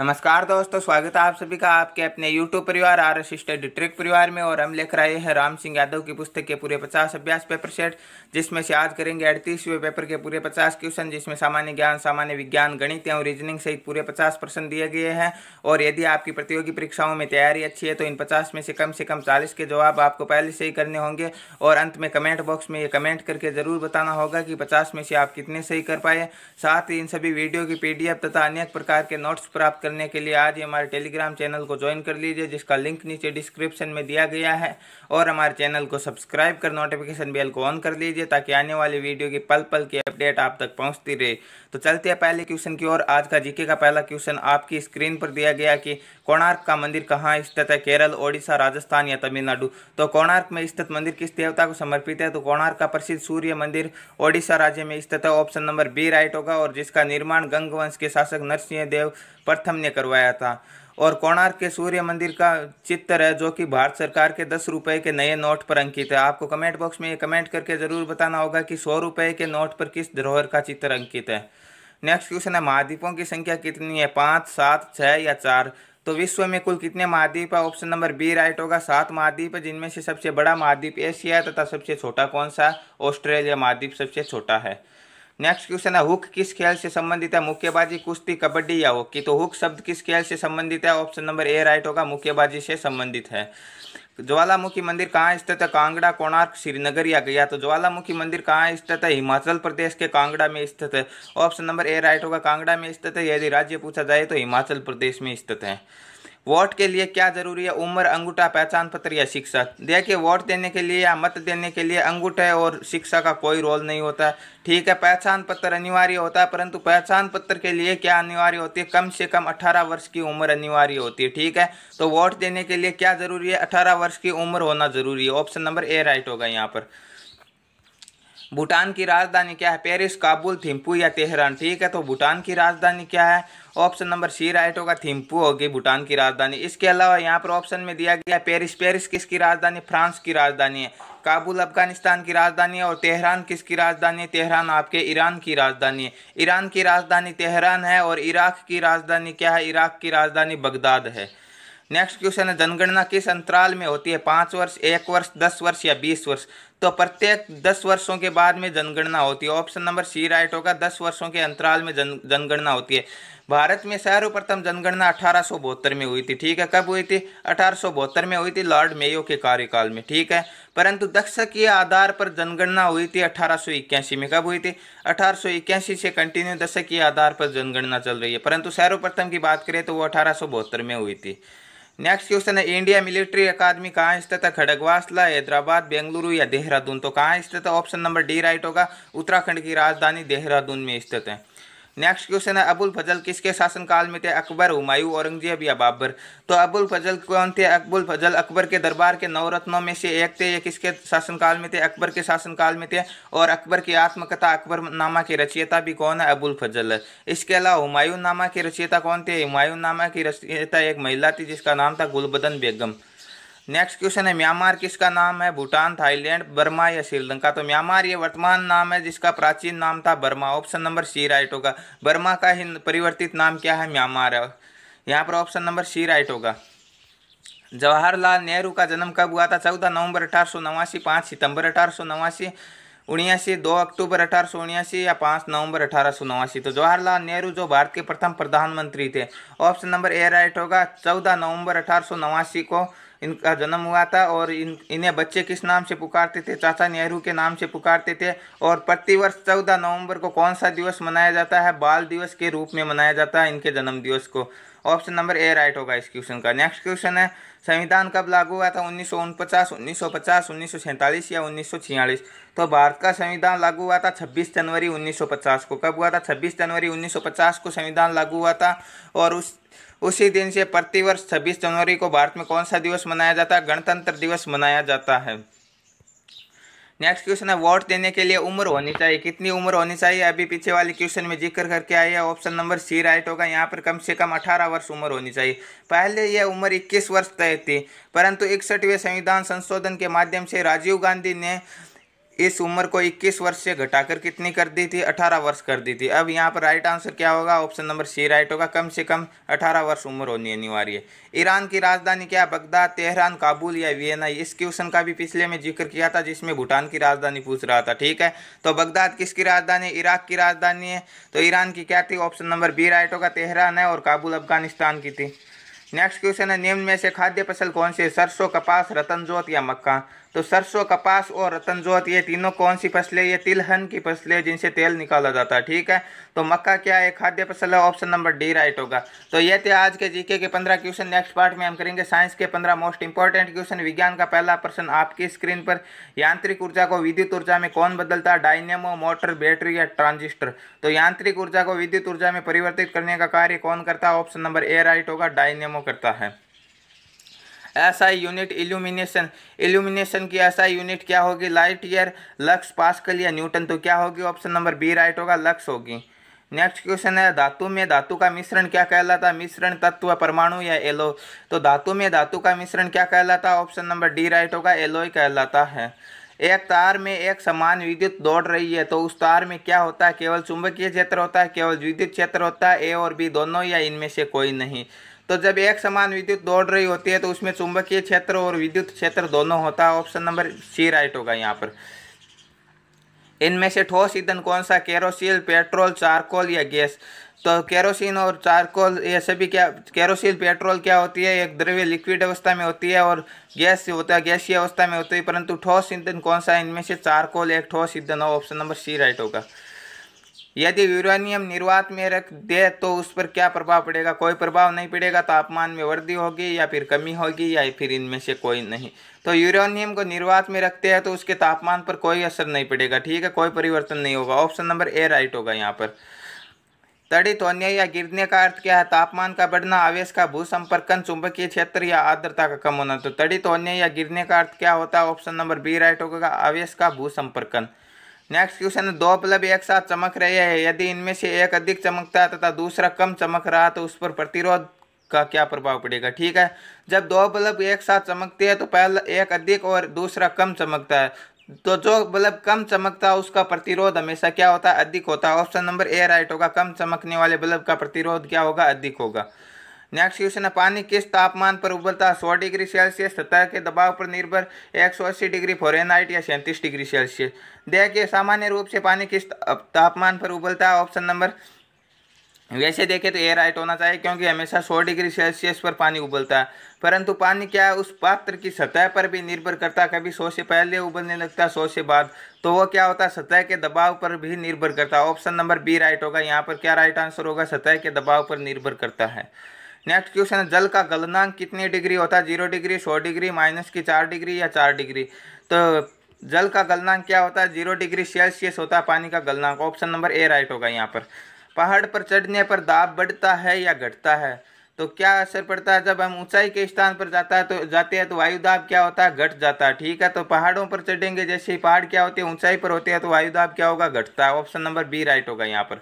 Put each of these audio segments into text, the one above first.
नमस्कार दोस्तों स्वागत है आप सभी का आपके अपने यूट्यूब परिवार आर एस ट्रिक परिवार में और हम लेख रहे हैं राम सिंह यादव की पुस्तक के पूरे पचास अभ्यास पेपर सेट जिसमें से आज करेंगे अड़तीसवें पेपर के पूरे पचास क्वेश्चन जिसमें सामान्य ज्ञान सामान्य विज्ञान गणित एवं रीजनिंग सहित पूरे पचास प्रश्न दिए गए हैं और यदि आपकी प्रतियोगी परीक्षाओं में तैयारी अच्छी है तो इन पचास में से कम से कम चालीस के जवाब आपको पहले से ही करने होंगे और अंत में कमेंट बॉक्स में ये कमेंट करके ज़रूर बताना होगा कि पचास में से आप कितने सही कर पाए साथ ही इन सभी वीडियो की पी तथा अनेक प्रकार के नोट्स प्राप्त करने के लिए आज ही हमारे टेलीग्राम चैनल को ज्वाइन कर लीजिए जिसका लिंक नीचे डिस्क्रिप्शन में दिया गया है और हमारे चैनल को सब्सक्राइब कर नोटिफिकेशन बेल को ऑन कर लीजिए ताकि आने वाली वीडियो की पल पल की अपडेट आप तक पहुँचती रहे तो चलते हैं पहले क्वेश्चन की ओर आज का जीके का पहला क्वेश्चन आपकी स्क्रीन पर दिया गया कि कोणार्क का मंदिर कहाँ स्थित है केरल ओडिशा राजस्थान या तमिलनाडु तो कोणार्क में स्थित मंदिर किस देवता को समर्पित है तो कोणार्क का प्रसिद्ध सूर्य मंदिर ओडिशा राज्य में स्थित है ऑप्शन नंबर बी राइट होगा और जिसका निर्माण गंगवंश के शासक नरसिंह देव प्रथम ने करवाया था और कोणार्क के सूर्य मंदिर का चित्र है जो कि भारत सरकार के दस रुपये के नए नोट पर अंकित है आपको कमेंट बॉक्स में ये कमेंट करके ज़रूर बताना होगा कि सौ रुपये के नोट पर किस धरोहर का चित्र अंकित है नेक्स्ट क्वेश्चन है महाद्वीपों की संख्या कितनी है पाँच सात छः या चार तो विश्व में कुल कितने महाद्वीप है ऑप्शन नंबर बी राइट होगा सात महाद्वीप है जिनमें से सबसे बड़ा महाद्वीप एशिया तथा सबसे छोटा कौन सा ऑस्ट्रेलिया महाद्वीप सबसे छोटा है नेक्स्ट क्वेश्चन है हुक किस खेल से संबंधित है मुक्केबाजी कुश्ती कबड्डी या हॉकी तो हुक शब्द किस खेल से संबंधित है ऑप्शन नंबर ए राइट होगा मुक्केबाजी से संबंधित है तो ज्वालामुखी मंदिर कहाँ स्थित है कांगड़ा कोणार्क श्रीनगर या गया तो ज्वालामुखी मंदिर कहाँ स्थित है हिमाचल प्रदेश के कांगड़ा में स्थित है ऑप्शन नंबर ए राइट होगा कांगड़ा में स्थित है यदि राज्य पूछा जाए तो हिमाचल प्रदेश में स्थित है वोट के लिए क्या जरूरी है उम्र अंगूठा पहचान पत्र या शिक्षा देखिए वोट देने के लिए या मत देने के लिए अंगूठे और शिक्षा का कोई रोल नहीं होता ठीक है पहचान पत्र अनिवार्य होता है परंतु पहचान पत्र के लिए क्या अनिवार्य होती है कम से कम 18 वर्ष की उम्र अनिवार्य होती है ठीक है तो वोट देने के लिए क्या जरूरी है अठारह वर्ष की उम्र होना जरूरी है ऑप्शन नंबर ए राइट होगा यहाँ पर भूटान की राजधानी क्या है पेरिस काबुल थिम्पू या तेहरान ठीक है तो भूटान की राजधानी क्या है ऑप्शन नंबर सी राइट होगा थिम्पू होगी भूटान की राजधानी इसके अलावा यहाँ पर ऑप्शन में दिया गया पेरिस पेरिस किसकी राजधानी फ्रांस की राजधानी है काबुल अफगानिस्तान की राजधानी है और तेहरान किसकी राजधानी है तेहरान आपके ईरान की राजधानी है ईरान की राजधानी तेहरान है और इराक की राजधानी क्या है इराक की राजधानी बगदाद है नेक्स्ट क्वेश्चन है जनगणना किस अंतराल में होती है पाँच वर्ष एक वर्ष दस वर्ष या बीस वर्ष तो प्रत्येक दस वर्षों के बाद में जनगणना होती है ऑप्शन नंबर सी राइट होगा दस वर्षों के अंतराल में जन जनगणना होती है भारत में सर्वप्रथम जनगणना अठारह में हुई थी ठीक है कब हुई थी अठारह में हुई थी लॉर्ड मेयो के कार्यकाल में ठीक है परंतु दक्ष के आधार पर जनगणना हुई थी अठारह में कब हुई थी अठारह से कंटिन्यू दशक के आधार पर जनगणना चल रही है परंतु सर्वप्रथम की बात करें तो वो अठारह में हुई थी नेक्स्ट क्वेश्चन है इंडिया मिलिट्री अकादमी कहाँ स्थित है खड़गवासला हैदराबाद बेंगलुरु या देहरादून तो कहाँ स्थित है ऑप्शन नंबर डी राइट होगा उत्तराखंड की राजधानी देहरादून में स्थित है नेक्स्ट क्वेश्चन है अबुल फजल किसके शासनकाल में थे अकबर हुमायूं औरंगजेब या बाबर तो अबुल फजल कौन थे अकबुल फजल अकबर के दरबार के नवरत्नों में से एक थे ये किसके शासनकाल में थे अकबर के शासनकाल में थे और अकबर की आत्मकथा अकबर नामा की रचयिता भी कौन है अबुल फजल इसके अलावा हुमायूं नामा की रचयिता कौन थे हुमायूं नामा की रचयिता एक महिला थी जिसका नाम था गुलबदन बेगम नेक्स्ट क्वेश्चन है म्यांमार किसका नाम है भूटान थाईलैंड बर्मा या श्रीलंका तो म्यांमार ये वर्तमान नाम है जिसका प्राचीन नाम था Burma option number C right होगा बर्मा का ही परिवर्तित नाम क्या है म्यांमार है यहाँ पर ऑप्शन नंबर सी राइट होगा जवाहरलाल नेहरू का जन्म कब हुआ था चौदह नवंबर अठारह सौ नवासी पाँच सितंबर अठारह सौ नवासी उन्यासी दो अक्टूबर अठारह सौ उन्यासी या पाँच नवंबर अठारह सौ नवासी तो जवाहरलाल नेहरू जो भारत के प्रथम प्रधानमंत्री थे ऑप्शन नंबर ए राइट होगा चौदह नवंबर अठारह सौ नवासी को इनका जन्म हुआ था और इन इन्हें बच्चे किस नाम से पुकारते थे चाचा नेहरू के नाम से पुकारते थे और प्रतिवर्ष चौदह नवंबर को कौन सा दिवस मनाया जाता है बाल दिवस के रूप में मनाया जाता है इनके जन्म दिवस को ऑप्शन नंबर ए राइट होगा इस क्वेश्चन का नेक्स्ट क्वेश्चन है संविधान कब लागू हुआ था उन्नीस सौ उनपचास उन्नीस सौ पचास उन्नीस सौ सैंतालीस या उन्नीस सौ छियालीस तो भारत का संविधान लागू हुआ था छब्बीस जनवरी उन्नीस सौ पचास को कब हुआ था छब्बीस जनवरी उन्नीस सौ पचास को संविधान लागू हुआ था और उस उसी दिन से प्रतिवर्ष छब्बीस जनवरी को भारत में कौन सा दिवस मनाया जाता है गणतंत्र दिवस मनाया जाता है नेक्स्ट क्वेश्चन है वोट देने के लिए उम्र होनी चाहिए कितनी उम्र होनी चाहिए अभी पीछे वाले क्वेश्चन में जिक्र करके आई है ऑप्शन नंबर सी राइट होगा यहाँ पर कम से कम 18 वर्ष उम्र होनी चाहिए पहले यह उम्र 21 वर्ष तय थी परंतु इकसठवें संविधान संशोधन के माध्यम से राजीव गांधी ने इस उम्र को 21 वर्ष से घटाकर कितनी कर दी थी 18 वर्ष कर दी थी अब यहाँ पर राइट आंसर क्या होगा ऑप्शन नंबर सी राइट होगा कम से कम 18 वर्ष उम्र होनी अनिवार्य है ईरान की राजधानी क्या बगदाद तेहरान काबुल या वियना इस क्वेश्चन का भी पिछले में जिक्र किया था जिसमें भूटान की राजधानी पूछ रहा था ठीक है तो बगदाद किसकी राजधानी इराक की राजधानी है तो ईरान की क्या थी ऑप्शन नंबर बी राइट होगा तेहरान है और काबुल अफगानिस्तान की थी नेक्स्ट क्वेश्चन है निम्न में से खाद्य फसल कौन सी है सरसों कपास रतनजोत या मक्का तो सरसों कपास और रतनजोत ये तीनों कौन सी फसलें ये तिलहन की फसलें जिनसे तेल निकाला जाता है ठीक है तो मक्का क्या है खाद्य फसल है ऑप्शन नंबर डी राइट होगा तो ये थे आज के जीके के पंद्रह क्वेश्चन नेक्स्ट पार्ट में हम करेंगे साइंस के पंद्रह मोस्ट इंपॉर्टेंट क्वेश्चन विज्ञान का पहला प्रश्न आपकी स्क्रीन पर यांत्रिक ऊर्जा को विद्युत ऊर्जा में कौन बदलता है डायनेमो मोटर बैटरी या ट्रांजिस्टर तो यांत्रिक ऊर्जा को विद्युत ऊर्जा में परिवर्तित करने का कार्य कौन करता है ऑप्शन नंबर ए राइट होगा डायनेमो करता है एसआई यूनिट इल्यूमिनेशन इल्यूमिनेशन की एसआई यूनिट क्या होगी लाइट ईयर लक्स पास्कल या न्यूटन तो क्या होगी ऑप्शन नंबर बी राइट होगा लक्स होगी नेक्स्ट क्वेश्चन है धातु में धातु का मिश्रण क्या कहलाता है मिश्रण तत्व परमाणु या एलो तो धातु में धातु का मिश्रण क्या कहलाता है ऑप्शन नंबर डी राइट होगा एलोई कहलाता है एक तार में एक समान विद्युत दौड़ रही है तो उस तार में क्या होता है केवल चुंबकीय क्षेत्र होता है केवल विद्युत क्षेत्र होता है ए और बी दोनों या इनमें से कोई नहीं तो जब एक समान विद्युत दौड़ रही होती है तो उसमें चुंबकीय क्षेत्र और विद्युत क्षेत्र दोनों होता है ऑप्शन नंबर सी राइट होगा यहाँ पर इनमें से ठोस ईंधन कौन सा केरोसिल पेट्रोल चारकोल या गैस तो केरोसिन और चारकोल ये सभी क्या केरोसिन पेट्रोल क्या होती है एक द्रव्य लिक्विड अवस्था में होती है और गैस होता है गैसी अवस्था में होती है परंतु ठोस ईंधन कौन सा इनमें से चारकोल एक ठोस ईंधन हो ऑप्शन नंबर सी राइट होगा यदि यूरेनियम निर्वात में रख दे तो उस पर क्या प्रभाव पड़ेगा कोई प्रभाव नहीं पड़ेगा तो तापमान में वृद्धि होगी या फिर कमी होगी या फिर इनमें से कोई नहीं तो यूरेनियम को निर्वात में रखते हैं तो उसके तापमान पर कोई असर नहीं पड़ेगा ठीक है कोई परिवर्तन नहीं होगा ऑप्शन नंबर ए राइट होगा यहाँ पर तड़ित होने या गिरने का अर्थ क्या है तापमान का बढ़ना आवेश का भूसंपर्कन चुंबकीय क्षेत्र या आर्द्रता का कम होना तो तड़ित होने या गिरने का अर्थ क्या होता है ऑप्शन नंबर बी राइट होगा आवेश का भूसंपर्कन नेक्स्ट क्वेश्चन दो प्लब एक साथ चमक रहे हैं यदि इनमें से एक अधिक चमकता है तथा दूसरा कम चमक रहा है तो उस पर प्रतिरोध का क्या प्रभाव पड़ेगा ठीक है जब दो बल्ब एक साथ चमकते हैं तो पहला एक अधिक और दूसरा कम चमकता है तो जो बल्ब कम चमकता है उसका प्रतिरोध हमेशा क्या होता है अधिक होता है ऑप्शन नंबर ए राइट होगा कम चमकने वाले बल्ब का प्रतिरोध क्या होगा अधिक होगा नेक्स्ट क्वेश्चन है पानी किस तापमान पर उबलता है सौ डिग्री सेल्सियस सतह के दबाव पर निर्भर एक सौ अस्सी डिग्री फॉरेनहाइट या सैंतीस डिग्री सेल्सियस देखिए सामान्य रूप से पानी किस तापमान पर उबलता है ऑप्शन नंबर वैसे देखें तो ये राइट होना चाहिए क्योंकि हमेशा 100 डिग्री सेल्सियस पर पानी उबलता है परंतु पानी क्या उस पात्र की सतह पर भी निर्भर करता है कभी 100 से पहले उबलने लगता है 100 से बाद तो वो क्या होता है सतह के दबाव पर भी निर्भर करता है ऑप्शन नंबर बी राइट होगा यहाँ पर क्या राइट आंसर होगा सतह के दबाव पर निर्भर करता है नेक्स्ट क्वेश्चन है जल का गलनांक कितनी डिग्री होता है जीरो डिग्री सौ डिग्री माइनस की चार डिग्री या चार डिग्री तो जल का गलनांक क्या होता है जीरो डिग्री सेल्सियस होता है पानी का गलनांक ऑप्शन नंबर ए राइट होगा यहाँ पर पहाड़ पर चढ़ने पर दाब बढ़ता है या घटता है तो क्या असर पड़ता है जब हम ऊंचाई के स्थान पर जाता है तो जाते हैं तो वायु दाब क्या होता है घट जाता है ठीक है तो पहाड़ों पर चढ़ेंगे जैसे ही पहाड़ क्या होते हैं ऊंचाई पर होते हैं तो वायु दाब क्या होगा घटता है ऑप्शन नंबर बी राइट होगा यहाँ पर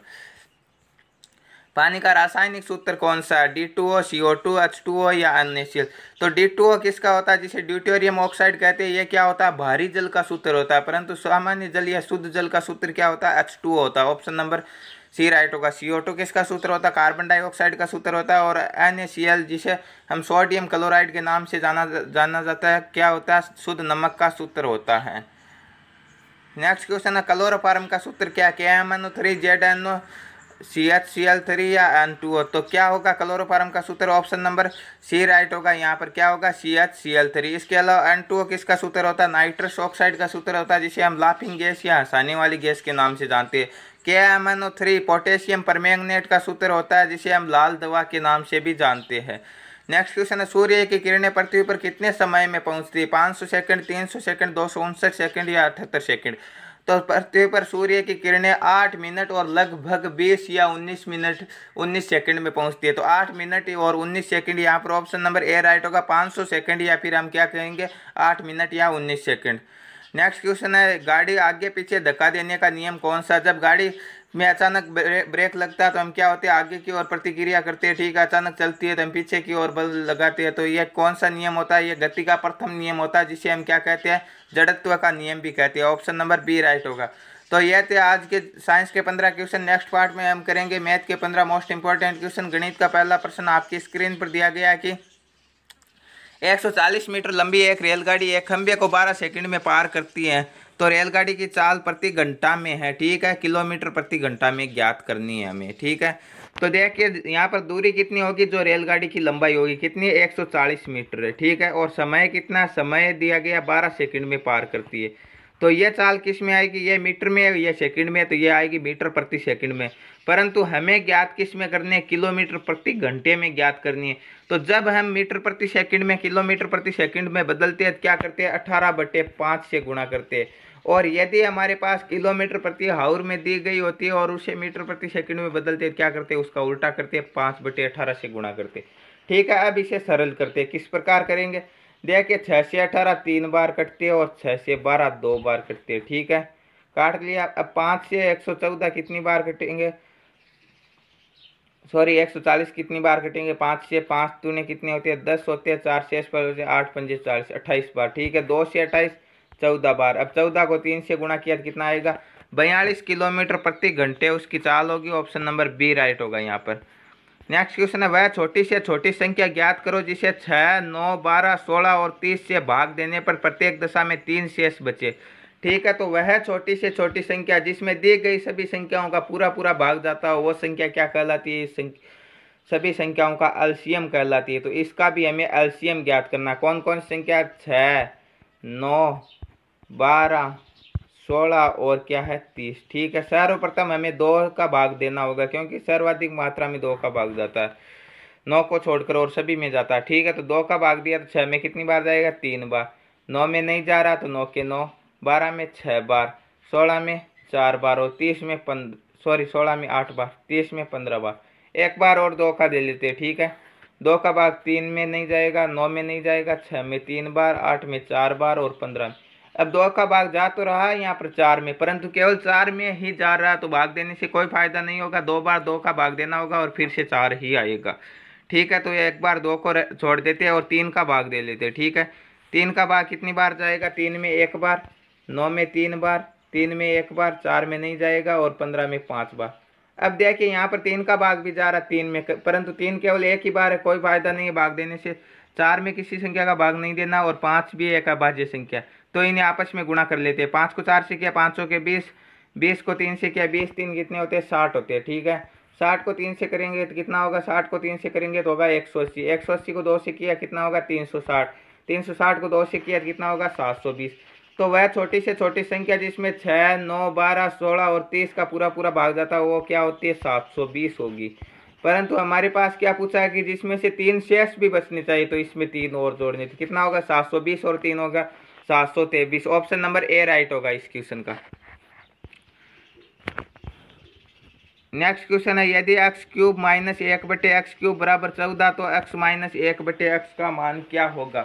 पानी का रासायनिक सूत्र कौन सा है D two O C O two H two O या अन्य सील तो डी टू ओ किसका होता है जिसे ड्यूटोरियम ऑक्साइड कहते हैं ये क्या होता है भारी जल का सूत्र होता है परंतु सामान्य जल या शुद्ध जल का सूत्र क्या होता है एच टू ओ होता है ऑप्शन नंबर सी राइट होगा सी ओ टू किसका सूत्र होता है कार्बन डाइऑक्साइड का सूत्र होता है और एन सी एल जिसे हम सोडियम क्लोराइड के नाम से जाना जाना जाता है क्या होता है शुद्ध नमक का सूत्र होता है नेक्स्ट क्वेश्चन है क्लोरोफार्म का सूत्र क्या K M N O three Z N O C H C L three या एन टू ओ तो क्या होगा क्लोरोफार्म का सूत्र ऑप्शन नंबर सी राइट होगा यहाँ पर क्या होगा C H C L three इसके अलावा एन टू किसका सूत्र होता है नाइट्रस ऑक्साइड का सूत्र होता है जिसे हम लाफिंग गैस या हंसाने वाली गैस के नाम से जानते हैं K M N O three potassium permanganate का सूत्र होता है जिसे हम लाल दवा के नाम से भी जानते हैं नेक्स्ट क्वेश्चन है सूर्य की किरणें पृथ्वी पर कितने समय में पहुंचती है पाँच सौ सेकंड तीन सौ सेकंड दो सौ उनसठ सेकंड या अठहत्तर सेकंड तो पृथ्वी पर सूर्य की किरणें आठ मिनट और लगभग बीस या उन्नीस मिनट उन्नीस सेकंड में पहुंचती है तो आठ मिनट और उन्नीस सेकंड यहाँ पर ऑप्शन नंबर ए राइट होगा पाँच सौ सेकेंड या फिर हम क्या कहेंगे आठ मिनट या उन्नीस सेकेंड नेक्स्ट क्वेश्चन है गाड़ी आगे पीछे धक्का देने का नियम कौन सा जब गाड़ी में अचानक ब्रेक लगता है तो हम क्या होते हैं आगे की ओर प्रतिक्रिया करते हैं ठीक है अचानक चलती है तो हम पीछे की ओर बल लगाते हैं तो यह कौन सा नियम होता है यह गति का प्रथम नियम होता है जिसे हम क्या कहते हैं जड़त्व का नियम भी कहते हैं ऑप्शन नंबर बी राइट होगा तो यह थे आज के साइंस के पंद्रह क्वेश्चन नेक्स्ट पार्ट में हम करेंगे मैथ के पंद्रह मोस्ट इंपॉर्टेंट क्वेश्चन गणित का पहला प्रश्न आपकी स्क्रीन पर दिया गया है कि 140 मीटर लंबी एक रेलगाड़ी एक खंबे को 12 सेकंड में पार करती है तो रेलगाड़ी की चाल प्रति घंटा में है ठीक है किलोमीटर प्रति घंटा में ज्ञात करनी है हमें ठीक है तो देखिए यहाँ पर दूरी कितनी होगी जो रेलगाड़ी की लंबाई होगी कितनी 140 मीटर है ठीक है और समय कितना समय दिया गया 12 सेकंड में पार करती है तो ये चाल किस में आएगी ये मीटर में या सेकंड में तो ये आएगी मीटर प्रति सेकंड में परंतु हमें ज्ञात किस में करनी है किलोमीटर प्रति घंटे में ज्ञात करनी है तो जब हम मीटर प्रति सेकंड में किलोमीटर प्रति सेकंड में बदलते हैं तो क्या करते हैं अठारह बटे पाँच से गुणा करते हैं और यदि हमारे पास किलोमीटर प्रति हाउर में दी गई होती है और उसे मीटर प्रति सेकंड में बदलते क्या करते उसका उल्टा करते पाँच बटे अठारह से गुणा करते ठीक है अब इसे सरल करते किस प्रकार करेंगे देखिए छः से अठारह तीन बार कटते और छः से बारह दो बार कटते ठीक है काट लिया अब पाँच से एक सौ चौदह कितनी बार कटेंगे सॉरी एक सौ चालीस कितनी बार कटेंगे पाँच से पाँच तूने कितने होते हैं दस होते हैं चार से आठ पंजे चालीस अट्ठाईस बार ठीक है दो से अट्ठाईस चौदह बार अब चौदह को तीन से गुणा किया तो कितना आएगा बयालीस किलोमीटर प्रति घंटे उसकी चाल होगी ऑप्शन नंबर बी राइट होगा यहाँ पर नेक्स्ट क्वेश्चन है वह छोटी से छोटी संख्या ज्ञात करो जिसे छः नौ बारह सोलह और तीस से भाग देने पर प्रत्येक दशा में तीन शेष बचे ठीक है तो वह छोटी से छोटी संख्या जिसमें दी गई सभी संख्याओं का पूरा पूरा भाग जाता हो वो संख्या क्या कहलाती है सभी संख्याओं का एल्शियम कहलाती है तो इसका भी हमें एल्शियम ज्ञात करना कौन कौन संख्या छः नौ बारह सोलह और क्या है तीस ठीक है सर्वप्रथम हमें दो का भाग देना होगा क्योंकि सर्वाधिक मात्रा में दो का भाग जाता है नौ को छोड़कर और सभी में जाता है ठीक है तो दो का भाग दिया तो छः में कितनी बार जाएगा तीन बार नौ में नहीं जा रहा तो नौ के नौ बारह में छः बार सोलह में चार बार और तीस में पंद्रह सॉरी सोलह में आठ बार तीस में पंद्रह बार एक बार और दो का दे लेते हैं ठीक है दो का भाग तीन में नहीं जाएगा नौ में नहीं जाएगा छः में तीन बार आठ में चार बार और पंद्रह में अब दो का भाग जा तो रहा है यहाँ पर चार में परंतु केवल चार में ही जा रहा है तो भाग देने से कोई फायदा नहीं होगा दो बार दो का भाग देना होगा और फिर से चार ही आएगा ठीक है तो एक बार दो को छोड़ देते हैं और तीन का भाग दे लेते हैं ठीक है तीन का भाग कितनी बार जाएगा तीन में एक बार नौ में तीन बार तीन में एक बार चार में नहीं जाएगा और पंद्रह में पाँच बार अब देखिए यहाँ पर तीन का भाग भी जा रहा तीन में परंतु तीन केवल एक ही बार है कोई फायदा नहीं है भाग देने से चार में किसी संख्या का भाग नहीं देना और पाँच भी एक अभाज्य संख्या तो इन्हें आपस में गुणा कर लेते हैं पाँच को चार से किया पाँच सौ के बीस बीस को तीन से किया बीस तीन कितने होते हैं साठ होते हैं ठीक है साठ को तीन से करेंगे तो कितना होगा साठ को तीन से करेंगे तो होगा एक सौ अस्सी एक सौ अस्सी को दो से किया कितना होगा तीन सौ साठ तीन सौ साठ को दो से किया तो कितना होगा सात सौ बीस तो वह छोटी से छोटी संख्या जिसमें छः नौ बारह सोलह और तीस का पूरा पूरा भाग जाता है वो क्या होती है सात सौ बीस होगी परंतु हमारे पास क्या पूछा है कि जिसमें से तीन शेष भी बचने चाहिए तो इसमें तीन और जोड़ने थे तो कितना होगा सात सौ बीस और तीन होगा सात सौ तेईस ऑप्शन नंबर ए राइट होगा इस क्वेश्चन का नेक्स्ट क्वेश्चन है यदि एक्स क्यूब माइनस एक बटे एक्स क्यूब बराबर चौदह तो एक्स माइनस एक बटे एक्स का मान क्या होगा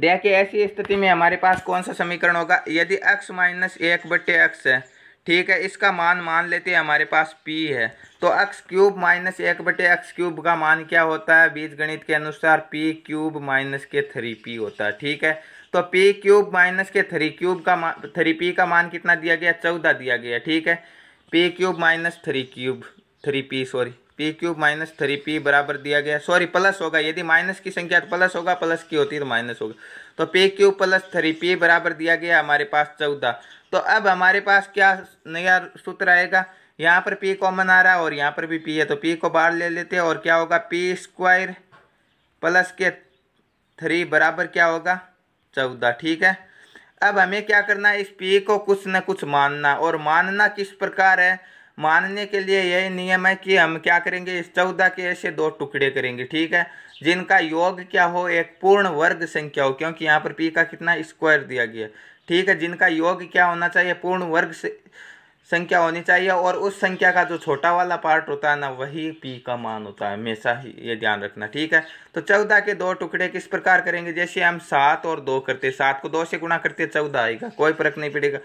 देखिए ऐसी स्थिति में हमारे पास कौन सा समीकरण होगा यदि एक्स माइनस एक बटे एक्स है ठीक है इसका मान मान लेते हैं हमारे पास पी है तो एक्स क्यूब माइनस एक बटे एक्स क्यूब का मान क्या होता है बीज गणित के अनुसार पी क्यूब माइनस के थ्री पी होता है ठीक है तो पी क्यूब माइनस के थ्री क्यूब का मान थ्री पी का मान कितना दिया गया चौदह दिया गया ठीक है P cube minus three cube three P sorry P cube minus three P बराबर दिया गया सॉरी प्लस होगा यदि माइनस की संख्या तो प्लस होगा प्लस की होती तो माइनस होगा तो P cube plus three P बराबर दिया गया हमारे पास चौदह तो अब हमारे पास क्या नया सूत्र आएगा यहाँ पर पी कॉमन आ रहा है और यहाँ पर भी पी है तो पी को बाहर ले लेते हैं और क्या होगा पी स्क्वायर प्लस के थ्री बराबर क्या होगा चौदह ठीक है अब हमें क्या करना है इस पी को कुछ न कुछ मानना और मानना किस प्रकार है मानने के लिए यही नियम है कि हम क्या करेंगे इस चौदह के ऐसे दो टुकड़े करेंगे ठीक है जिनका योग क्या हो एक पूर्ण वर्ग संख्या हो क्योंकि यहाँ पर पी का कितना स्क्वायर दिया गया ठीक है जिनका योग क्या होना चाहिए पूर्ण वर्ग से संख्या होनी चाहिए और उस संख्या का जो छोटा वाला पार्ट होता है ना वही पी का मान होता है हमेशा ही ये ध्यान रखना ठीक है तो चौदह के दो टुकड़े किस प्रकार करेंगे जैसे हम सात और दो करते सात को दो से गुणा करते चौदह आएगा कोई फर्क नहीं पड़ेगा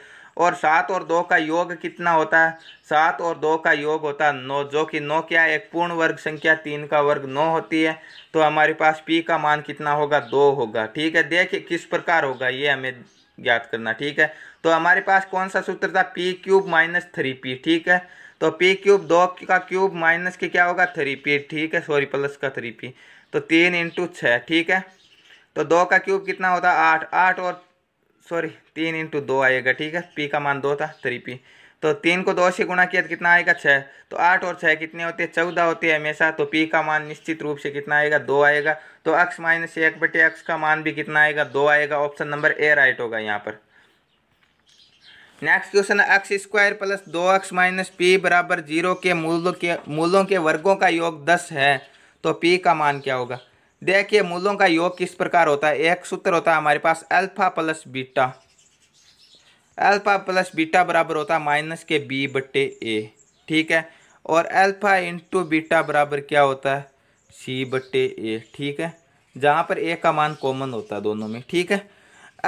और सात और दो का योग कितना होता है सात और दो का योग होता है नौ जो कि नौ क्या है एक पूर्ण वर्ग संख्या तीन का वर्ग नौ होती है तो हमारे पास पी का मान कितना होगा दो होगा ठीक है देखिए किस प्रकार होगा ये हमें ज्ञात करना ठीक है तो हमारे पास कौन सा सूत्र था P cube minus three P ठीक है तो पी क्यूब दो का क्यूब माइनस के क्या होगा थ्री पी ठीक है सॉरी प्लस का थ्री पी तो तीन इंटू छः ठीक है तो दो का क्यूब कितना होता आठ आठ और सॉरी तीन इंटू दो आएगा ठीक है पी का मान दो था थ्री पी तो तीन को दो से गुणा किया तो कितना आएगा छः तो आठ और छः कितने होते हैं चौदह होते हैं हमेशा तो पी का मान निश्चित रूप से कितना आएगा दो आएगा तो एक्स माइनस एक बटे एक्स का मान भी कितना आएगा दो आएगा ऑप्शन नंबर ए राइट होगा यहाँ पर नेक्स्ट क्वेश्चन है एक्स स्क्वायर प्लस दो एक्स माइनस पी बराबर जीरो के मूलों के मूलों के वर्गों का योग दस है तो पी का मान क्या होगा देखिए मूलों का योग किस प्रकार होता है एक सूत्र होता है हमारे पास alpha plus beta alpha plus beta बराबर होता है माइनस के बी बटे ए ठीक है और अल्फा इंटू बीटा बराबर क्या होता है सी बटे ए ठीक है जहाँ पर ए का मान कॉमन होता है दोनों में ठीक है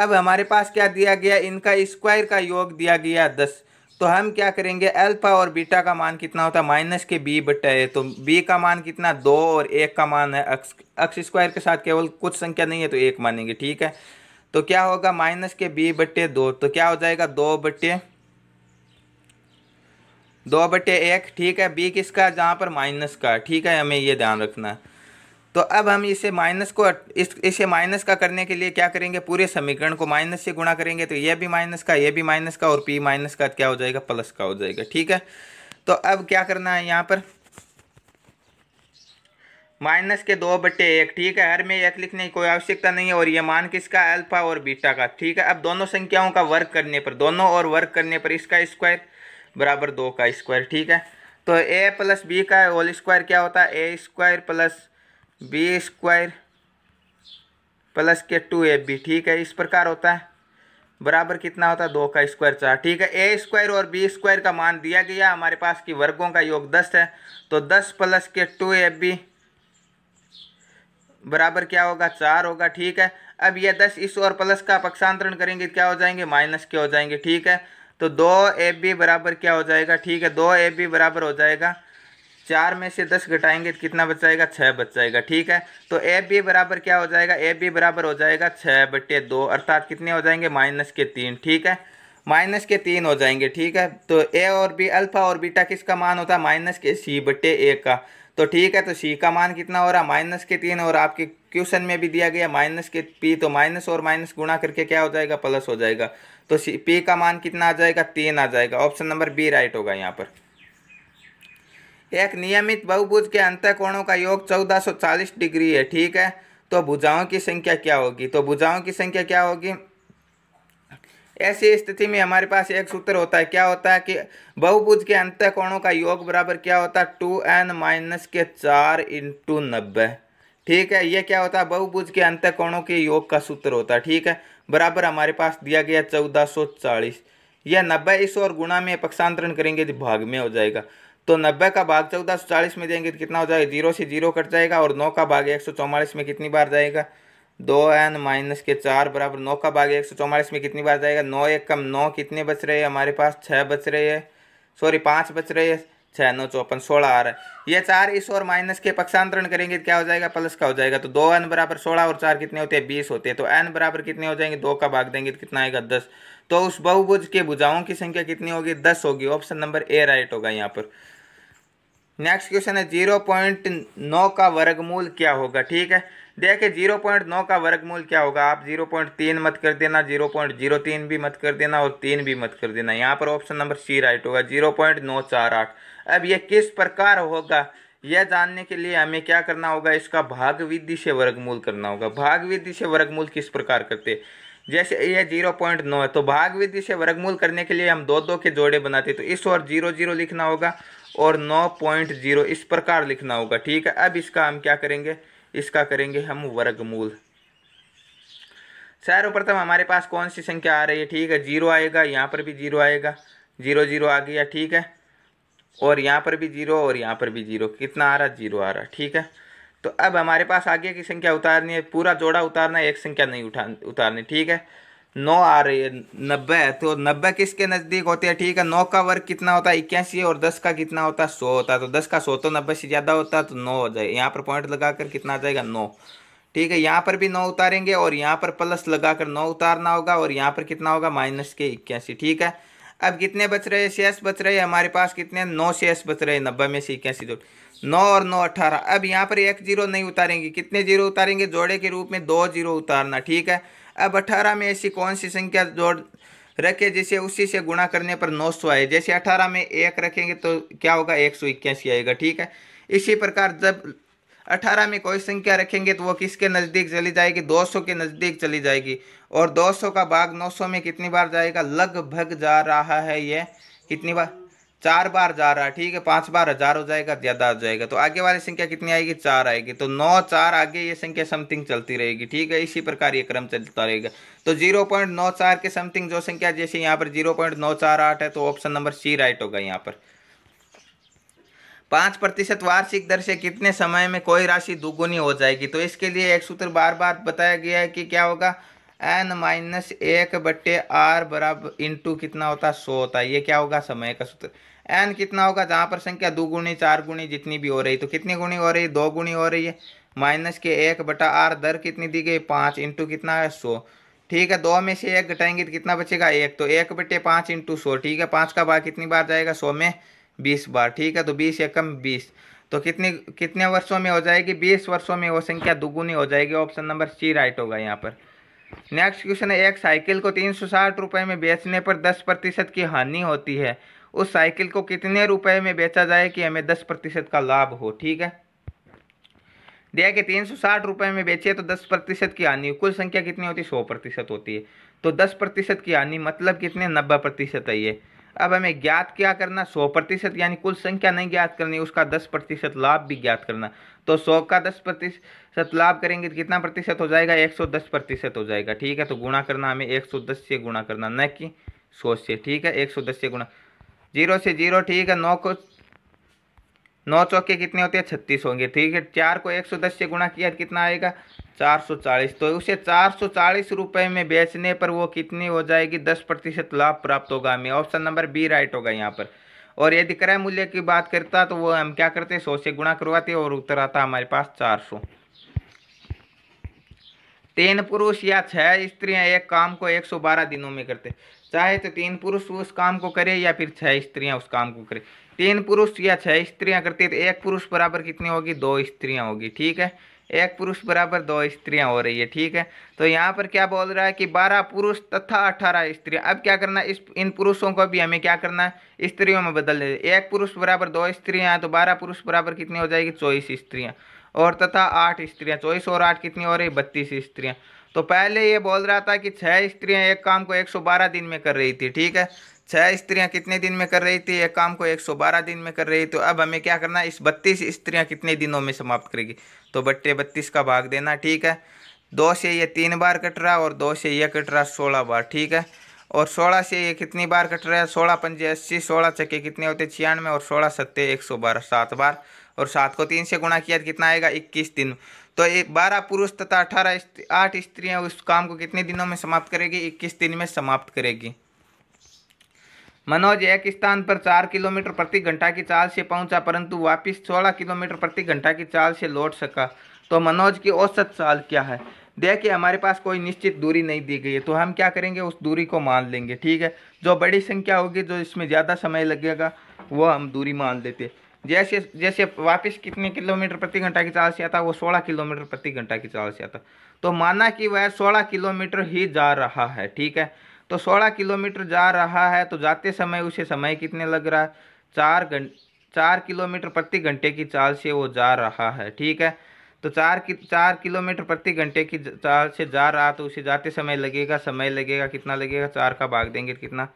अब हमारे पास क्या दिया गया इनका स्क्वायर का योग दिया गया दस तो हम क्या करेंगे अल्फा और बीटा का मान कितना होता है माइनस के बी ए तो बी का मान कितना दो और एक का मान है अक्स अक्स स्क्वायर के साथ केवल कुछ संख्या नहीं है तो एक मानेंगे ठीक है तो क्या होगा माइनस के बी बटे दो तो क्या हो जाएगा दो बटे दो बटे एक ठीक है बी किसका जहाँ पर माइनस का ठीक है हमें ये ध्यान रखना है तो अब हम इसे माइनस को इस इसे माइनस का करने के लिए क्या करेंगे पूरे समीकरण को माइनस से गुणा करेंगे तो यह भी माइनस का यह भी माइनस का और पी माइनस का क्या हो जाएगा प्लस का हो जाएगा ठीक है तो अब क्या करना है यहाँ पर माइनस के दो बटे एक ठीक है हर में एक लिखने की कोई आवश्यकता नहीं है और ये मान किसका अल्फा और बीटा का ठीक है अब दोनों संख्याओं का वर्क करने पर दोनों और वर्क करने पर इसका स्क्वायर बराबर दो का स्क्वायर ठीक है तो ए प्लस बी का होल स्क्वायर क्या होता है A square plus B square plus के टू ए बी ठीक है इस प्रकार होता है बराबर कितना होता है दो का स्क्वायर चार ठीक है ए स्क्वायर और बी स्क्वायर का मान दिया गया हमारे पास कि वर्गों का योग दस है तो दस प्लस के टू ए बी बराबर क्या होगा चार होगा ठीक है अब ये दस इस और प्लस का पक्षांतरण करेंगे क्या हो जाएंगे माइनस के हो जाएंगे ठीक है तो दो ए बी बराबर क्या हो जाएगा ठीक है दो ए बी बराबर हो जाएगा चार में से दस घटाएंगे तो कितना बच जाएगा छः बच जाएगा ठीक है तो ए बी बराबर क्या हो जाएगा ए बी बराबर हो जाएगा छः बटे दो अर्थात कितने हो जाएंगे माइनस के तीन ठीक है माइनस के तीन हो जाएंगे ठीक है तो ए और बी अल्फा और बीटा किसका मान होता है माइनस के सी बटे ए का तो ठीक है तो सी का मान कितना हो रहा है माइनस के तीन और आपके क्वेश्चन में भी दिया गया माइनस के पी तो माइनस और माइनस गुणा करके क्या हो जाएगा प्लस हो जाएगा तो सी पी का मान कितना आ जाएगा तीन आ जाएगा ऑप्शन नंबर बी राइट होगा यहाँ पर एक नियमित बहुभुज के कोणों का योग 1440 डिग्री है ठीक है तो भुजाओं की संख्या क्या होगी तो भुजाओं की संख्या क्या होगी ऐसी स्थिति में हमारे पास एक सूत्र होता है क्या होता है कि बहुभुज के अंत कोणों का योग बराबर क्या होता है टू एन माइनस के चार इंटू नब्बे ठीक है ये क्या होता है बहुभुज के अंत कोणों के योग का सूत्र होता है ठीक है बराबर हमारे पास दिया गया चौदह सौ चालीस यह नब्बे इस और गुणा में पक्षांतरण करेंगे तो भाग में हो जाएगा तो नब्बे का भाग चौदह सौ चालीस में देंगे तो कितना हो जाएगा जीरो से जीरो कट जाएगा और नौ का भाग एक सौ चौवालीस में कितनी बार जाएगा दो एन माइनस के चार बराबर नौ का भाग एक सौ चौवालीस में कितनी बार जाएगा नौ एक कम नौ कितने बच रहे हैं हमारे पास छः बच रहे हैं सॉरी पाँच बच रहे हैं छः नौ चौपन सोलह आ रहा है ये चार इस और माइनस के पक्षांतरण करेंगे तो क्या हो जाएगा प्लस का हो जाएगा तो दो एन बराबर सोलह और चार कितने होते हैं बीस होते हैं तो एन बराबर कितने हो जाएंगे दो का भाग देंगे तो कितना आएगा दस तो उस बहुभुज के भुजाओं की संख्या कितनी होगी दस होगी ऑप्शन नंबर ए राइट होगा यहाँ पर नेक्स्ट क्वेश्चन है जीरो पॉइंट नौ का वर्गमूल क्या होगा ठीक है देखिए जीरो पॉइंट नौ का वर्गमूल क्या होगा आप जीरो पॉइंट तीन मत कर देना जीरो पॉइंट जीरो तीन भी मत कर देना और तीन भी मत कर देना यहाँ पर ऑप्शन नंबर सी राइट होगा जीरो पॉइंट नौ चार आठ अब यह किस प्रकार होगा यह जानने के लिए हमें क्या करना होगा इसका भाग विधि से वर्गमूल करना होगा भाग विधि से वर्गमूल किस प्रकार करते जैसे यह जीरो पॉइंट नौ है तो भाग विधि से वर्गमूल करने के लिए हम दो दो के जोड़े बनाते तो इस और जीरो जीरो लिखना होगा और 9.0 इस प्रकार लिखना होगा ठीक है अब इसका हम क्या करेंगे इसका करेंगे हम वर्गमूल सर्वप्रथम हमारे पास कौन सी संख्या आ रही है ठीक है जीरो आएगा यहाँ पर भी जीरो आएगा जीरो जीरो आ गया ठीक है और यहाँ पर भी जीरो और यहाँ पर भी जीरो कितना आ रहा जीरो आ रहा ठीक है तो अब हमारे पास आगे की संख्या उतारनी है पूरा जोड़ा उतारना है एक संख्या नहीं उठा उतारनी ठीक है नौ आ रही है नब्बे है तो नब्बे किसके नज़दीक होती है ठीक है नौ का वर्ग कितना होता है इक्यासी और दस का कितना होता है सौ होता है तो दस का सौ तो नब्बे से ज़्यादा होता है तो नौ हो जाए यहाँ पर पॉइंट लगाकर कितना आ जाएगा नौ ठीक है यहाँ पर भी नौ उतारेंगे और यहाँ पर प्लस लगाकर नौ उतारना होगा और यहाँ पर कितना होगा माइनस के इक्यासी ठीक है अब कितने बच रहे हैं शेष बच रहे हैं हमारे पास कितने नौ शेष बच रहे हैं नब्बे में से इक्यासी जोड़ नौ और नौ अट्ठारह अब यहाँ पर एक जीरो नहीं उतारेंगे कितने जीरो उतारेंगे जोड़े के रूप में दो जीरो उतारना ठीक है अब अठारह में ऐसी कौन सी संख्या जोड़ रखे जिसे उसी से गुणा करने पर नौ सौ आए जैसे अठारह में एक रखेंगे तो क्या होगा एक सौ इक्यासी आएगा ठीक है इसी प्रकार जब अठारह में कोई संख्या रखेंगे तो वो किसके नज़दीक चली जाएगी 200 के नज़दीक चली जाएगी और 200 का भाग 900 में कितनी बार जाएगा लगभग जा रहा है यह कितनी बार चार बार जा रहा है ठीक है पांच बार हजार हो जाएगा ज्यादा हो जाएगा तो आगे वाली संख्या कितनी आएगी चार आएगी तो नौ चार आगे ये संख्या समथिंग चलती रहेगी ठीक है इसी प्रकार ये क्रम चलता रहेगा तो जीरो पॉइंट नौ चार के समथिंग जो संख्या जैसे यहाँ पर जीरो पॉइंट नौ चार आठ है तो ऑप्शन नंबर सी राइट होगा यहाँ पर पाँच प्रतिशत वार्षिक दर से कितने समय में कोई राशि दुगुनी हो जाएगी तो इसके लिए एक सूत्र बार बार बताया गया है कि क्या होगा एन माइनस एक बट्टे आर बराबर इंटू कितना होता है सो होता है ये क्या होगा समय का सूत्र एन कितना होगा जहाँ पर संख्या दो गुणी चार गुणी जितनी भी हो रही तो कितनी गुणी हो रही है दो गुणी हो रही है माइनस के एक बटा आर दर कितनी दी गई पाँच इंटू कितना है सौ ठीक है दो में से एक घटाएंगे तो कितना बचेगा एक तो एक बटे पाँच इंटू सौ ठीक है पाँच का बार कितनी बार जाएगा सौ में बीस बार ठीक है तो बीस एकम बीस तो कितनी कितने वर्षों में हो जाएगी बीस वर्षों में वो संख्या दुगुनी हो जाएगी ऑप्शन नंबर सी राइट होगा यहाँ पर नेक्स्ट क्वेश्चन है एक साइकिल को तीन सौ साठ रुपये में बेचने पर दस प्रतिशत की हानि होती है उस साइकिल को कितने रुपए में बेचा जाए कि हमें दस प्रतिशत का लाभ हो ठीक है दिया कि तीन सौ साठ रुपये में बेचिए तो दस प्रतिशत की हानि कुल संख्या कितनी होती है सौ प्रतिशत होती है तो दस प्रतिशत की हानि मतलब कितने नब्बे प्रतिशत है ये अब हमें ज्ञात क्या करना सौ प्रतिशत यानी कुल संख्या नहीं ज्ञात करनी उसका दस प्रतिशत लाभ भी ज्ञात करना तो सौ का दस प्रतिशत लाभ करेंगे तो कितना प्रतिशत हो जाएगा एक सौ दस प्रतिशत हो जाएगा ठीक है तो गुणा करना हमें एक सौ दस से गुणा करना न कि सौ से ठीक है एक सौ दस से गुणा जीरो से जीरो ठीक है नौ को नौ चौके कितने होते हैं छत्तीस होंगे ठीक है चार को एक सौ दस से गुणा किया तो कितना आएगा चार सौ चालीस तो उसे चार सौ चालीस रुपये में बेचने पर वो कितनी हो जाएगी दस प्रतिशत लाभ प्राप्त होगा हमें ऑप्शन नंबर बी राइट होगा यहाँ पर और यदि क्रय मूल्य की बात करता तो वो हम क्या करते सौ से गुणा करवाते और उत्तर आता हमारे पास चार सौ तीन पुरुष या छह स्त्रियां एक काम को 112 दिनों में करते चाहे तो तीन पुरुष उस काम को करे या फिर छह स्त्रियां उस काम को करे तीन पुरुष या छह स्त्रियां करती है तो एक पुरुष बराबर कितनी होगी दो स्त्रियां होगी ठीक है एक पुरुष बराबर दो स्त्रियां हो रही है ठीक है तो यहाँ पर क्या बोल रहा है कि बारह पुरुष तथा अठारह स्त्रियां अब क्या करना इस इन पुरुषों को भी हमें क्या करना है स्त्रियों में बदल देते एक पुरुष बराबर दो स्त्रियां तो बारह पुरुष बराबर कितनी हो जाएगी चौबीस स्त्रियां और तथा आठ स्त्रियां चौबीस और आठ कितनी हो रही बत्तीस स्त्रियां तो पहले ये बोल रहा था कि छह स्त्रियाँ एक काम को 112 दिन में कर रही थी ठीक है छः स्त्रियाँ कितने दिन में कर रही थी एक काम को 112 दिन में कर रही तो अब हमें क्या करना इस बत्तीस स्त्रियाँ कितने दिनों में समाप्त करेगी तो बट्टे बत्तीस का भाग देना ठीक है दो से ये तीन बार कट रहा और दो से ये कट रहा सोलह बार ठीक है और सोलह से ये कितनी बार कट रहा है सोलह पंजे अस्सी सोलह चक्के कितने होते छियानवे और सोलह सत्ते एक सौ बारह सात बार और सात को तीन से गुणा किया तो कितना आएगा इक्कीस दिन तो एक बारह पुरुष तथा अठारह आठ स्त्रियां उस काम को कितने दिनों में समाप्त करेगी इक्कीस दिन में समाप्त करेगी मनोज एक स्थान पर चार किलोमीटर प्रति घंटा की चाल से पहुंचा परंतु वापस सोलह किलोमीटर प्रति घंटा की चाल से लौट सका तो मनोज की औसत चाल क्या है देखिए हमारे पास कोई निश्चित दूरी नहीं दी गई है तो हम क्या करेंगे उस दूरी को मान लेंगे ठीक है जो बड़ी संख्या होगी जो इसमें ज़्यादा समय लगेगा वो हम दूरी मान लेते हैं जैसे जैसे वापस कितने किलोमीटर प्रति घंटा की चाल से आता वो सोलह किलोमीटर प्रति घंटा की चाल से आता तो माना कि वह सोलह किलोमीटर ही जा रहा है ठीक है तो सोलह किलोमीटर जा रहा है तो जाते समय उसे समय कितने लग रहा है चार घं चार किलोमीटर प्रति घंटे की चाल से वो जा रहा है ठीक है तो चार कि चार किलोमीटर प्रति घंटे की चाल से जा रहा तो उसे जाते समय लगेगा समय लगेगा कितना लगेगा चार का भाग देंगे तो कितना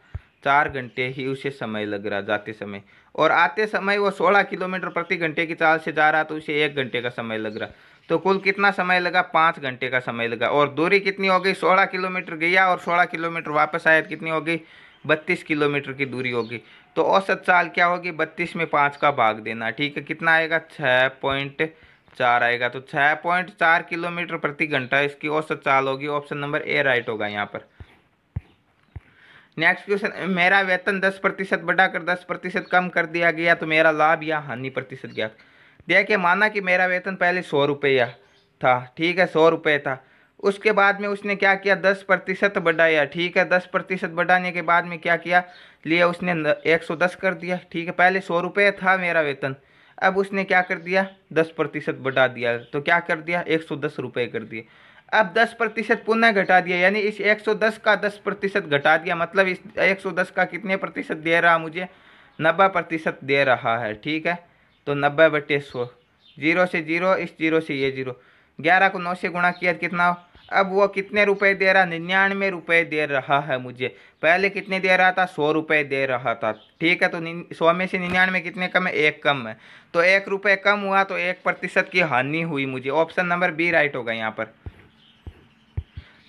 चार घंटे ही उसे समय लग रहा जाते समय और आते समय वो सोलह किलोमीटर प्रति घंटे की चाल से जा रहा तो उसे एक घंटे का समय लग रहा तो कुल कितना समय लगा पाँच घंटे का समय लगा और दूरी कितनी हो गई सोलह किलोमीटर गया और सोलह किलोमीटर वापस आया तो कितनी हो गई बत्तीस किलोमीटर की दूरी होगी तो औसत चाल क्या होगी बत्तीस में पाँच का भाग देना ठीक है कितना आएगा छः पॉइंट चार आएगा तो छः पॉइंट चार किलोमीटर प्रति घंटा इसकी औसत चाल होगी ऑप्शन नंबर ए राइट होगा यहाँ पर नेक्स्ट क्वेश्चन मेरा वेतन दस प्रतिशत बढ़ाकर दस प्रतिशत कम कर दिया गया तो मेरा लाभ या हानि प्रतिशत ज्ञात देखिए माना कि मेरा वेतन पहले सौ रुपया था ठीक है सौ रुपये था उसके बाद में उसने क्या किया दस प्रतिशत बढ़ाया ठीक है दस प्रतिशत बढ़ाने के बाद में क्या किया लिया उसने एक सौ दस कर दिया ठीक है पहले सौ रुपये था मेरा वेतन अब उसने क्या कर दिया दस प्रतिशत बढ़ा दिया तो क्या कर दिया एक सौ दस रुपये कर दिया अब 10 प्रतिशत पुनः घटा दिया यानी इस 110 का 10 प्रतिशत घटा दिया मतलब इस 110 का कितने प्रतिशत दे रहा मुझे नब्बे प्रतिशत दे रहा है ठीक है तो नब्बे बटे सौ जीरो से जीरो इस जीरो से ये जीरो ग्यारह को नौ से गुणा किया तो कितना अब वो कितने रुपए दे रहा निन्यानवे रुपए दे रहा है मुझे पहले कितने दे रहा था सौ रुपए दे रहा था ठीक है तो सौ में से निन्यानवे कितने कम है एक कम है तो एक रुपये कम हुआ तो एक प्रतिशत की हानि हुई मुझे ऑप्शन नंबर बी राइट होगा यहाँ पर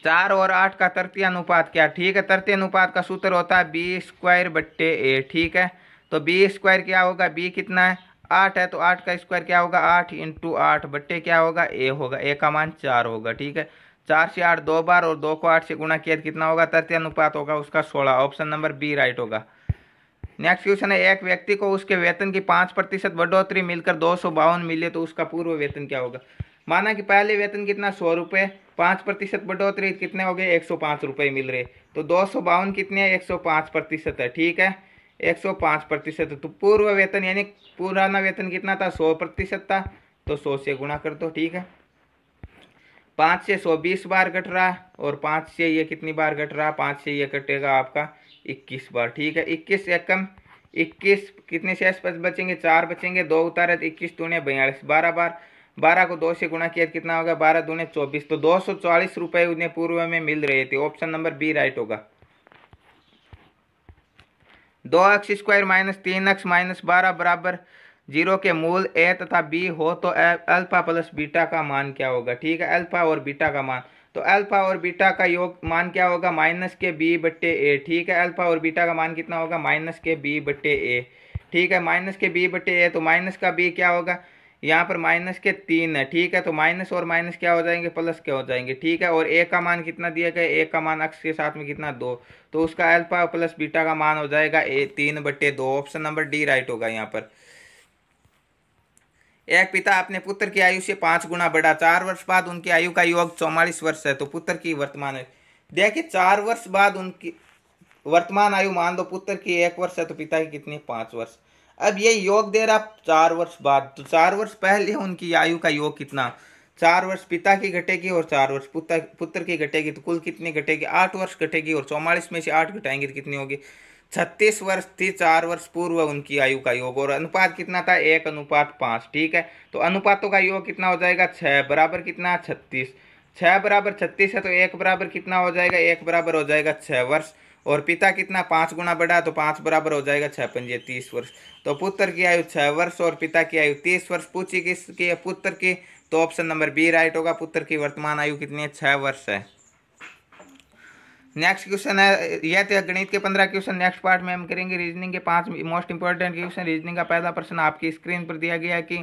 चार और आठ का तृतीय अनुपात क्या ठीक है तृतीय अनुपात का सूत्र होता है बी स्क्वायर बट्टे ए ठीक है तो बी स्क्वायर क्या होगा बी कितना है आठ है तो आठ का स्क्वायर क्या होगा आठ इंटू आठ बट्टे क्या होगा ए होगा ए का मान चार होगा ठीक है चार से आठ दो बार और दो को आठ से गुणा किया तो कितना होगा तृतीय अनुपात होगा उसका सोलह ऑप्शन नंबर बी राइट होगा नेक्स्ट क्वेश्चन है एक व्यक्ति को उसके वेतन की पाँच प्रतिशत बढ़ोतरी मिलकर दो सौ बावन मिले तो उसका पूर्व वेतन क्या होगा माना कि पहले वेतन कितना सौ रुपये पाँच प्रतिशत बढ़ोतरी कितने हो गए एक सौ पाँच रुपये मिल रहे तो दो सौ बावन कितने एक सौ पाँच प्रतिशत है ठीक है एक सौ पाँच प्रतिशत तो पूर्व वेतन यानी पुराना वेतन कितना था सौ प्रतिशत था तो सौ से गुणा कर दो ठीक है पाँच से सौ बीस बार घट रहा है और पाँच से ये कितनी बार घट रहा है पाँच से ये कटेगा आपका इक्कीस बार ठीक है इक्कीस एकम इक्कीस कितने शेष बचेंगे चार बचेंगे दो उतारे तो इक्कीस दूने बयालीस बारह बार बारह को दो से गुणा किया तो कितना होगा बारह दूने चौबीस तो दो सौ चालीस रुपये उन्हें पूर्व में मिल रहे थे ऑप्शन नंबर बी राइट होगा दो अक्स स्क्वायर माइनस तीन अक्स माइनस बारह बराबर जीरो के मूल ए तथा बी हो तो अल्फा प्लस बीटा का मान क्या होगा ठीक है अल्फा और बीटा का मान तो अल्फा और बीटा का योग मान क्या होगा माइनस के बी बट्टे ए ठीक है अल्फा और बीटा का मान कितना होगा माइनस के बी बट्टे ए ठीक है माइनस के बी बट्टे ए तो माइनस का बी क्या होगा यहाँ पर माइनस के तीन है ठीक है तो माइनस और माइनस क्या हो जाएंगे प्लस क्या हो जाएंगे ठीक है और एक का मान कितना दिया गया एक का मान अक्स के साथ में कितना दो तो उसका अल्फा प्लस बीटा का मान हो जाएगा ए तीन बट्टे दो ऑप्शन नंबर डी राइट होगा यहाँ पर एक पिता अपने पुत्र की आयु से पांच गुना बढ़ा चार वर्ष बाद उनकी आयु का योग चौवालीस वर्ष है तो पुत्र की वर्तमान है देखिए चार वर्ष बाद उनकी वर्तमान आयु मान दो पुत्र की एक वर्ष है तो पिता की कितनी पांच वर्ष अब ये योग दे रहा चार वर्ष बाद तो चार वर्ष पहले उनकी आयु का योग कितना चार वर्ष पिता की घटेगी और चार वर्ष पुत्र पुत्र की घटेगी तो कुल कितनी घटेगी आठ वर्ष घटेगी और चौवालीस में से आठ घटाएंगे तो कितनी होगी छत्तीस वर्ष थी चार वर्ष पूर्व उनकी आयु का योग और अनुपात कितना था एक अनुपात पाँच ठीक है तो अनुपातों का योग कितना हो जाएगा छः बराबर कितना छत्तीस छः बराबर छत्तीस है तो एक बराबर कितना हो जाएगा एक बराबर हो जाएगा छः वर्ष और पिता कितना पाँच गुना बड़ा तो पाँच बराबर हो जाएगा छः पंजे तीस वर्ष तो पुत्र की आयु छः वर्ष और पिता की आयु तीस वर्ष पूछी किसकी है पुत्र की तो ऑप्शन नंबर बी राइट होगा पुत्र की वर्तमान आयु कितनी है छः वर्ष है नेक्स्ट क्वेश्चन है यह थे गणित के पंद्रह क्वेश्चन नेक्स्ट पार्ट में हम करेंगे रीजनिंग के पांच मोस्ट इंपॉर्टेंट क्वेश्चन रीजनिंग का पहला प्रश्न आपकी स्क्रीन पर दिया गया है कि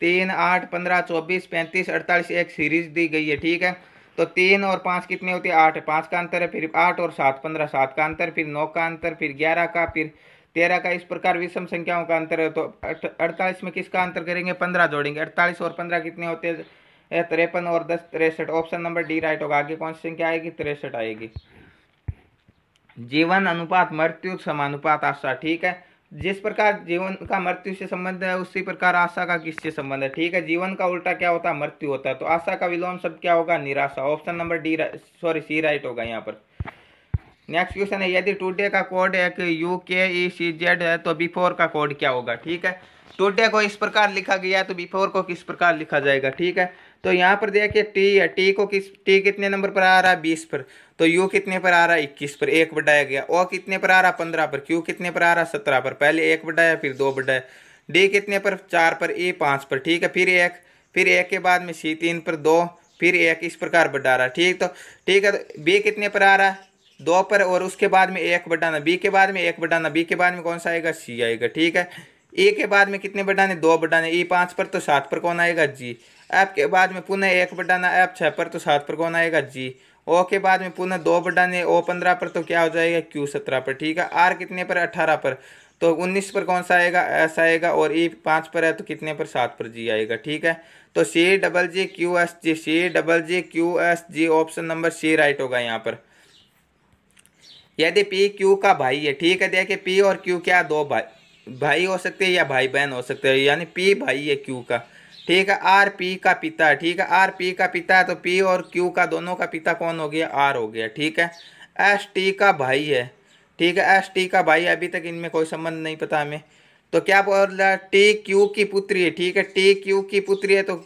तीन आठ पंद्रह चौबीस पैंतीस अड़तालीस एक सीरीज दी गई है ठीक है तो तीन और पाँच कितने होते हैं आठ पाँच का अंतर है फिर आठ और सात पंद्रह सात का अंतर फिर नौ का अंतर फिर ग्यारह का फिर तेरह का इस प्रकार विषम संख्याओं का अंतर है तो अड़तालीस में किसका अंतर करेंगे पंद्रह जोड़ेंगे अड़तालीस और पंद्रह कितने होते हैं तिरपन और दस तिरसठ ऑप्शन नंबर डी राइट होगा आगे कौन सी संख्या आएगी तिरसठ आएगी जीवन अनुपात मृत्यु समानुपात आशा ठीक है जिस प्रकार जीवन का मृत्यु से संबंध है उसी प्रकार आशा का किससे संबंध है ठीक है जीवन का उल्टा क्या होता है मृत्यु होता है तो आशा का विलोम शब्द क्या होगा निराशा option number D sorry C right होगा यहाँ पर नेक्स्ट क्वेश्चन है यदि टूडे का कोड एक यू के ई सी जेड है तो बिफोर का कोड क्या होगा ठीक है टूडे को इस प्रकार लिखा गया है तो बिफोर को किस प्रकार लिखा जाएगा ठीक है तो यहाँ पर देखिए टी है टी को किस टी कितने नंबर पर आ रहा है बीस पर तो यू कितने पर आ रहा है इक्कीस पर एक बढ़ाया गया ओ कितने पर आ रहा है पंद्रह पर क्यू कितने पर आ रहा है सत्रह पर पहले एक बढ़ाया फिर दो बढ़ाया डी कितने पर चार पर ए पाँच पर ठीक है फिर एक फिर एक के बाद में सी तीन पर दो फिर एक इस प्रकार बढ़ा रहा है ठीक तो ठीक है तो बी कितने पर आ रहा है दो पर और उसके बाद में एक बढ़ाना बी के बाद में एक बढ़ाना बी के बाद में कौन सा आएगा सी आएगा ठीक है ए के बाद में कितने बढ़ाने दो बढ़ाने ई पाँच पर तो सात पर कौन आएगा जी ऐप के बाद में पुनः एक बटाना ऐप छः पर तो सात पर कौन आएगा जी ओ के बाद में पुनः दो बटाने ओ पंद्रह पर तो क्या हो जाएगा क्यू सत्रह पर ठीक है आर कितने पर अठारह पर तो उन्नीस पर कौन सा आएगा एस आएगा और ई पाँच पर है तो कितने पर सात पर जी आएगा ठीक है तो C double G Q S G C double G Q S G option number C right होगा यहाँ पर यदि पी क्यू का भाई है ठीक है देखिए पी और क्यू क्या दो भाई भाई हो सकते हैं या भाई बहन हो सकते हैं यानी पी भाई है क्यू का ठीक है आर पी का पिता ठीक है आर पी का पिता है तो पी और क्यू का दोनों का पिता कौन हो गया आर हो गया ठीक है एस टी का भाई है ठीक है एस टी का भाई अभी तक इनमें कोई संबंध नहीं पता हमें तो क्या बोला टी क्यू की पुत्री है ठीक है टी क्यू की पुत्री है तो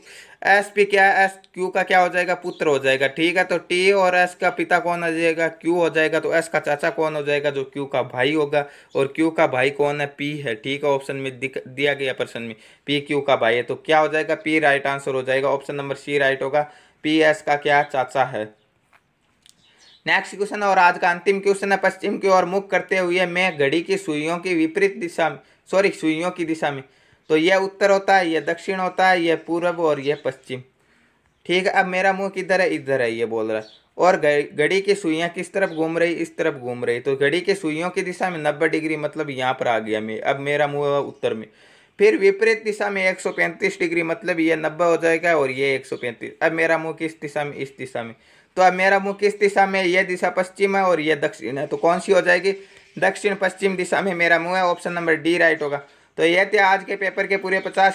एस पी क्या एस क्यू का क्या हो जाएगा पुत्र हो जाएगा ठीक है तो टी और एस का पिता कौन हो जाएगा क्यू हो जाएगा तो एस का चाचा कौन हो जाएगा जो क्यू का भाई होगा और क्यू का भाई कौन है पी है ठीक है ऑप्शन में दिया गया प्रश्न में पी क्यू का भाई है तो क्या हो जाएगा पी राइट आंसर हो जाएगा ऑप्शन नंबर सी राइट होगा पी एस का क्या चाचा है नेक्स्ट क्वेश्चन और आज का अंतिम क्वेश्चन है पश्चिम की ओर मुख करते हुए मैं घड़ी की सुइयों की विपरीत दिशा सॉरी सुइयों की दिशा में तो यह उत्तर होता है यह दक्षिण होता है यह पूर्व और यह पश्चिम ठीक है अब मेरा मुंह किधर है इधर है ये बोल रहा है और घड़ी की सुइयाँ किस तरफ घूम रही इस तरफ घूम रही तो घड़ी की सुइयों की दिशा में नब्बे डिग्री मतलब यहाँ पर आ गया मैं अब मेरा मुंह उत्तर में फिर विपरीत दिशा में 135 डिग्री मतलब ये 90 हो जाएगा और ये 135 अब मेरा मुंह किस दिशा में इस दिशा में तो अब मेरा मुँह किस दिशा में यह दिशा पश्चिम है और यह दक्षिण है तो कौन सी हो जाएगी दक्षिण पश्चिम दिशा में मेरा मुंह है ऑप्शन नंबर डी राइट होगा तो ये थे आज के पेपर के पूरे पचास